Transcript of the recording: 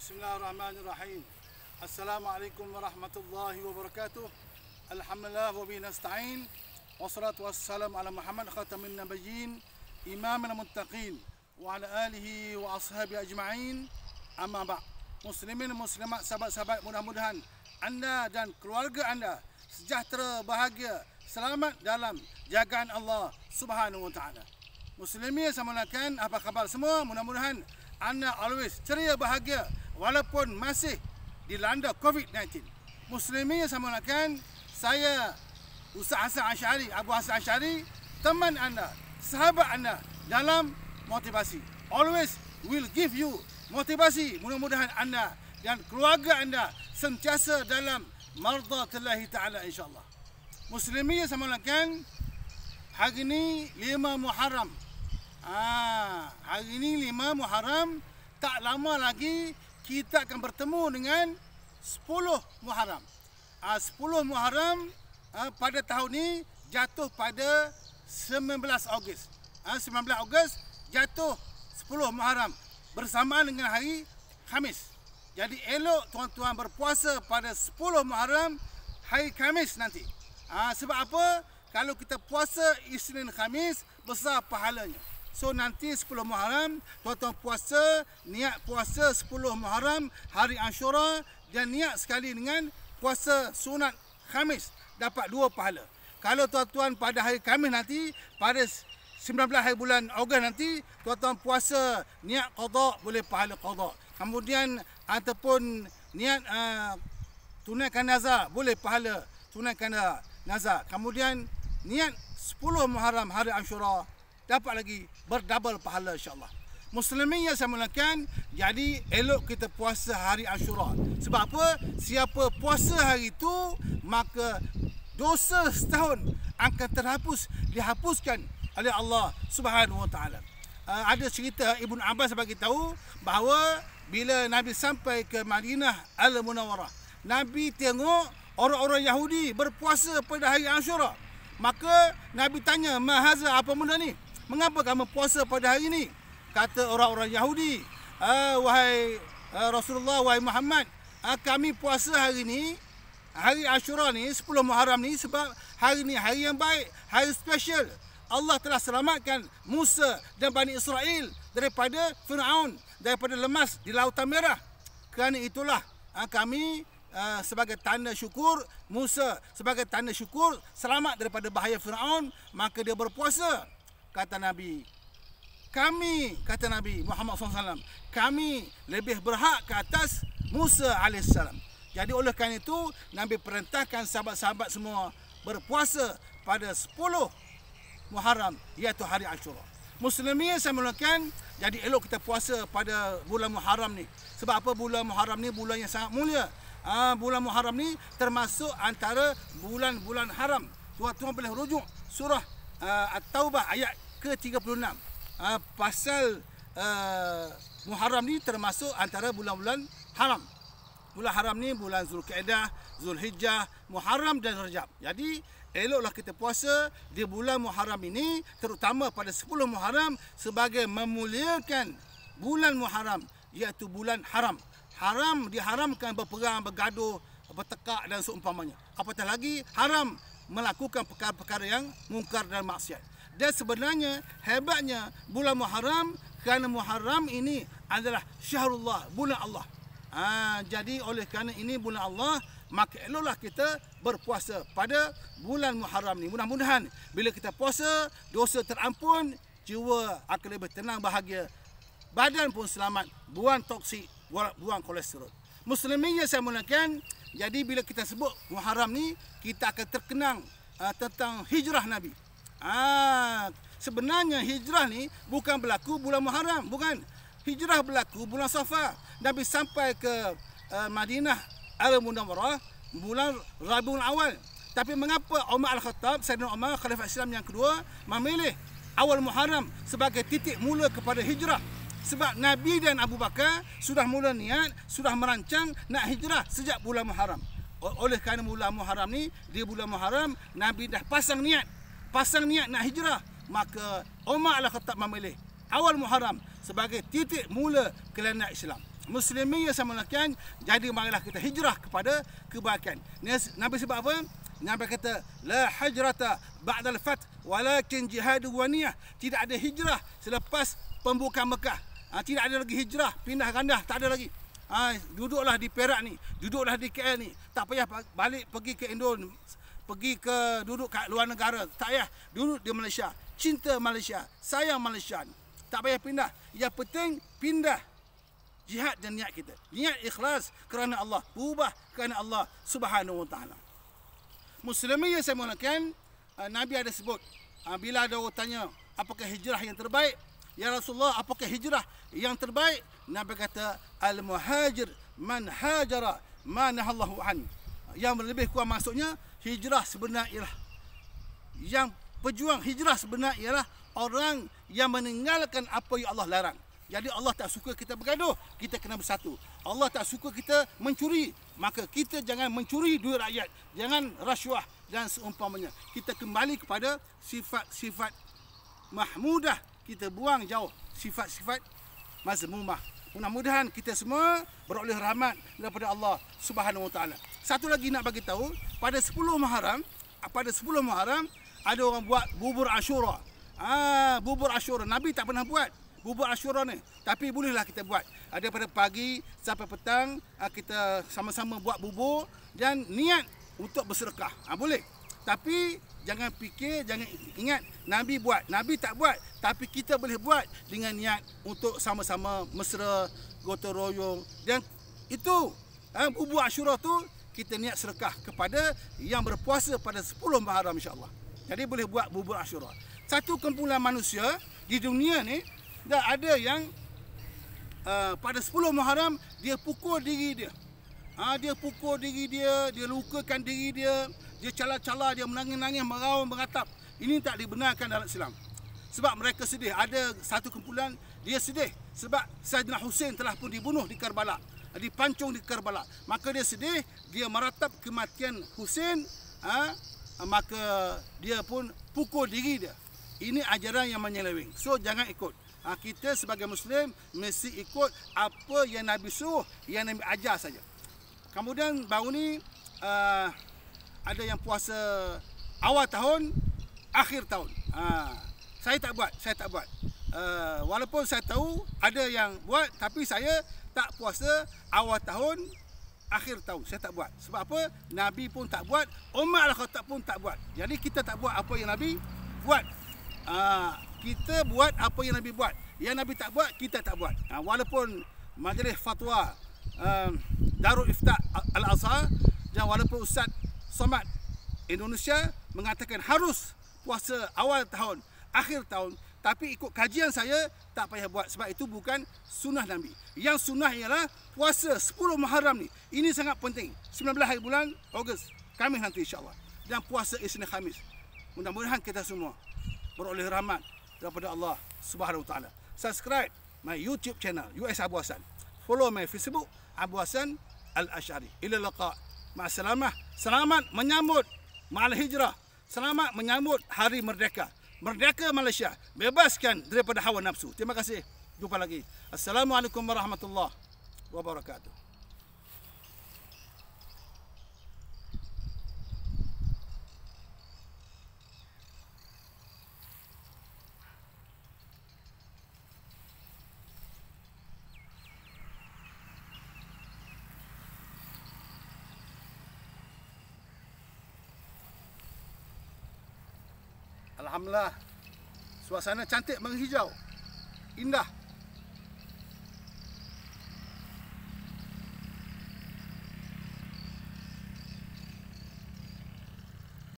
Bismillahirrahmanirrahim. Assalamualaikum warahmatullahi wabarakatuh. Alhamdulillah wa binasta'in. Wassalatu wassalamu ala Muhammad khatamin nabiyyin, imamul muttaqin wa ala alihi wa ashabi ajma'in. Amma ba'd. Muslimin muslimat sahabat-sahabat mudah-mudahan anda dan keluarga anda sejahtera, bahagia, selamat dalam jagaan Allah Subhanahu wa taala. Muslimin semuanya apa khabar semua? Mudah-mudahan anda always ceria bahagia walaupun masih dilanda COVID-19. Muslimin yang sama lakan, saya Ustaz Hassan Asyari, Abu Hassan Asyari, teman anda, sahabat anda dalam motivasi. Always will give you motivasi. Mudah-mudahan anda dan keluarga anda sentiasa dalam mardatullahi ta'ala insyaAllah. Muslimin yang sama lakan, hari ini lima Muharram. Ah, hari ini lima Muharram, tak lama lagi kita akan bertemu dengan 10 Muharram. Ah, uh, 10 Muharram uh, pada tahun ini jatuh pada 19 Ogos. Uh, 19 Ogos jatuh 10 Muharram bersamaan dengan hari Khamis. Jadi elok tuan-tuan berpuasa pada 10 Muharram hari Khamis nanti. Uh, sebab apa? Kalau kita puasa Isnin Khamis besar pahalanya. So nanti 10 Muharram tuan-tuan puasa, niat puasa 10 Muharram hari Ashura dan niat sekali dengan puasa sunat Khamis dapat dua pahala. Kalau tuan-tuan pada hari Khamis nanti pada 19 hari bulan Ogos nanti tuan-tuan puasa niat qada boleh pahala qada. Kemudian ataupun niat uh, tunaikan nazar boleh pahala tunaikan nazar. Kemudian niat 10 Muharram hari Ashura dapat lagi berdouble pahala insyaAllah. Muslimin yang saya mulakan, jadi elok kita puasa hari Ashura. Sebab apa? Siapa puasa hari itu, maka dosa setahun akan terhapus, dihapuskan oleh Allah Subhanahu Wa Taala. Ah, ada cerita Ibn Abbas bagi tahu bahawa bila Nabi sampai ke Madinah Al-Munawarah, Nabi tengok orang-orang Yahudi berpuasa pada hari Ashura. Maka Nabi tanya, "Mahaza apa benda ni?" Mengapa kamu puasa pada hari ini? Kata orang-orang Yahudi. Uh, wahai uh, Rasulullah, wahai Muhammad. Uh, kami puasa hari ini. Hari Ashura ni, 10 Muharram ni. Sebab hari ini hari yang baik. Hari special. Allah telah selamatkan Musa dan Bani Israel daripada Fir'aun. Daripada lemas di Lautan Merah. Kerana itulah uh, kami Uh, sebagai tanda syukur Musa sebagai tanda syukur selamat daripada bahaya Firaun maka dia berpuasa kata Nabi. Kami, kata Nabi Muhammad SAW, kami lebih berhak ke atas Musa AS. Jadi oleh kerana itu, Nabi perintahkan sahabat-sahabat semua berpuasa pada 10 Muharram, iaitu hari Ashura. Muslimi saya mulakan, jadi elok kita puasa pada bulan Muharram ni. Sebab apa bulan Muharram ni? Bulan yang sangat mulia. Ha, bulan Muharram ni termasuk antara bulan-bulan haram. Tuan-tuan boleh rujuk surah uh, ah, At-Taubah ayat ke-36. Uh, ah, pasal uh, Muharram ni termasuk antara bulan-bulan haram. Bulan haram ni bulan Zul Zul Hijjah, Muharram dan Rajab. Jadi eloklah kita puasa di bulan Muharram ini terutama pada 10 Muharram sebagai memuliakan bulan Muharram iaitu bulan haram. Haram diharamkan berperang, bergaduh, bertekak dan seumpamanya. Apatah lagi haram melakukan perkara-perkara yang mungkar dan maksiat. Dan sebenarnya hebatnya bulan Muharram kerana Muharram ini adalah syahrullah, bulan Allah. Ha, jadi oleh kerana ini bulan Allah, maka eloklah kita berpuasa pada bulan Muharram ni. Mudah-mudahan bila kita puasa, dosa terampun, jiwa akan lebih tenang bahagia. Badan pun selamat, buang toksik, buang kolesterol. Muslimin yang saya mulakan, jadi bila kita sebut Muharram ni kita akan terkenang uh, tentang hijrah Nabi. Ah sebenarnya hijrah ni bukan berlaku bulan Muharram, bukan. Hijrah berlaku bulan Safar. Nabi sampai ke uh, Madinah Al Munawwarah bulan Rabiul Awal. Tapi mengapa Umar Al-Khattab, Saidina Umar, khalifah Islam yang kedua memilih awal Muharram sebagai titik mula kepada hijrah? Sebab Nabi dan Abu Bakar sudah mula niat, sudah merancang nak hijrah sejak bulan Muharram. Oleh kerana bulan Muharram ni, dia bulan Muharram, Nabi dah pasang niat. Pasang niat nak hijrah. Maka Umar Allah khattab memilih awal Muharram sebagai titik mula kelainan Islam. Muslimin yang sama lakian, jadi marilah kita hijrah kepada kebaikan. Nabi sebab apa? Nabi kata, La hajrata ba'dal fat walakin jihadu waniyah. Tidak ada hijrah selepas pembukaan Mekah ha, tidak ada lagi hijrah, pindah ganda, tak ada lagi. Ha, duduklah di Perak ni, duduklah di KL ni. Tak payah balik pergi ke Indon, pergi ke duduk kat luar negara. Tak payah duduk di Malaysia. Cinta Malaysia, sayang Malaysia. Tak payah pindah. Yang penting pindah jihad dan niat kita. Niat ikhlas kerana Allah, berubah kerana Allah Subhanahu Wa Taala. Muslimin yang saya mulakan, eh, Nabi ada sebut eh, bila ada orang tanya apakah hijrah yang terbaik, Ya Rasulullah, apakah hijrah yang terbaik? Nabi kata, Al-Muhajir man hajara manahallahu an. Yang lebih kuat maksudnya, hijrah sebenarnya, ialah. Yang pejuang hijrah sebenarnya ialah orang yang meninggalkan apa yang Allah larang. Jadi Allah tak suka kita bergaduh, kita kena bersatu. Allah tak suka kita mencuri, maka kita jangan mencuri duit rakyat. Jangan rasuah dan seumpamanya. Kita kembali kepada sifat-sifat mahmudah kita buang jauh sifat-sifat mazmumah. Mudah-mudahan kita semua beroleh rahmat daripada Allah Subhanahu Wa Taala. Satu lagi nak bagi tahu, pada 10 Muharram, pada 10 Muharram ada orang buat bubur Ashura. Ah, bubur Ashura Nabi tak pernah buat bubur Ashura ni. Tapi bolehlah kita buat. Ada pada pagi sampai petang ah, kita sama-sama buat bubur dan niat untuk bersedekah. Ah, boleh. Tapi jangan fikir jangan ingat nabi buat nabi tak buat tapi kita boleh buat dengan niat untuk sama-sama mesra gotong royong dan itu ha, ubu asyura tu kita niat serakah kepada yang berpuasa pada 10 Muharram Insyaallah. jadi boleh buat bubur asyura satu kumpulan manusia di dunia ni dah ada yang uh, pada 10 Muharram dia pukul diri dia ha, dia pukul diri dia dia lukakan diri dia dia cala-cala, dia menangis-nangis, meraung, meratap. Ini tak dibenarkan dalam Islam. Sebab mereka sedih. Ada satu kumpulan, dia sedih. Sebab Sayyidina Hussein telah pun dibunuh di Karbala. Dipancung di Karbala. Maka dia sedih, dia meratap kematian Hussein. Ha? Maka dia pun pukul diri dia. Ini ajaran yang menyeleweng. So, jangan ikut. Ha, kita sebagai Muslim mesti ikut apa yang Nabi suruh, yang Nabi ajar saja. Kemudian baru ni uh, ada yang puasa awal tahun, akhir tahun. Ha. Saya tak buat, saya tak buat. Uh, walaupun saya tahu ada yang buat tapi saya tak puasa awal tahun, akhir tahun. Saya tak buat. Sebab apa? Nabi pun tak buat, Umar Al-Khattab pun tak buat. Jadi kita tak buat apa yang Nabi buat. Ha. kita buat apa yang Nabi buat. Yang Nabi tak buat, kita tak buat. Ha. walaupun majlis fatwa um, Darul Ifta Al-Azhar dan walaupun Ustaz Somad Indonesia mengatakan harus puasa awal tahun, akhir tahun. Tapi ikut kajian saya, tak payah buat. Sebab itu bukan sunnah Nabi. Yang sunnah ialah puasa 10 Muharram ni. Ini sangat penting. 19 hari bulan, Ogos. kami nanti insyaAllah. Dan puasa Isnin Khamis. Mudah-mudahan kita semua beroleh rahmat daripada Allah Subhanahu Taala. Subscribe my YouTube channel US Abu Hasan. Follow my Facebook Abu Hasan Al Ashari. Ila laqa selamat selamat menyambut Malah Hijrah. Selamat menyambut Hari Merdeka. Merdeka Malaysia. Bebaskan daripada hawa nafsu. Terima kasih. Jumpa lagi. Assalamualaikum warahmatullahi wabarakatuh. Alhamdulillah Suasana cantik menghijau Indah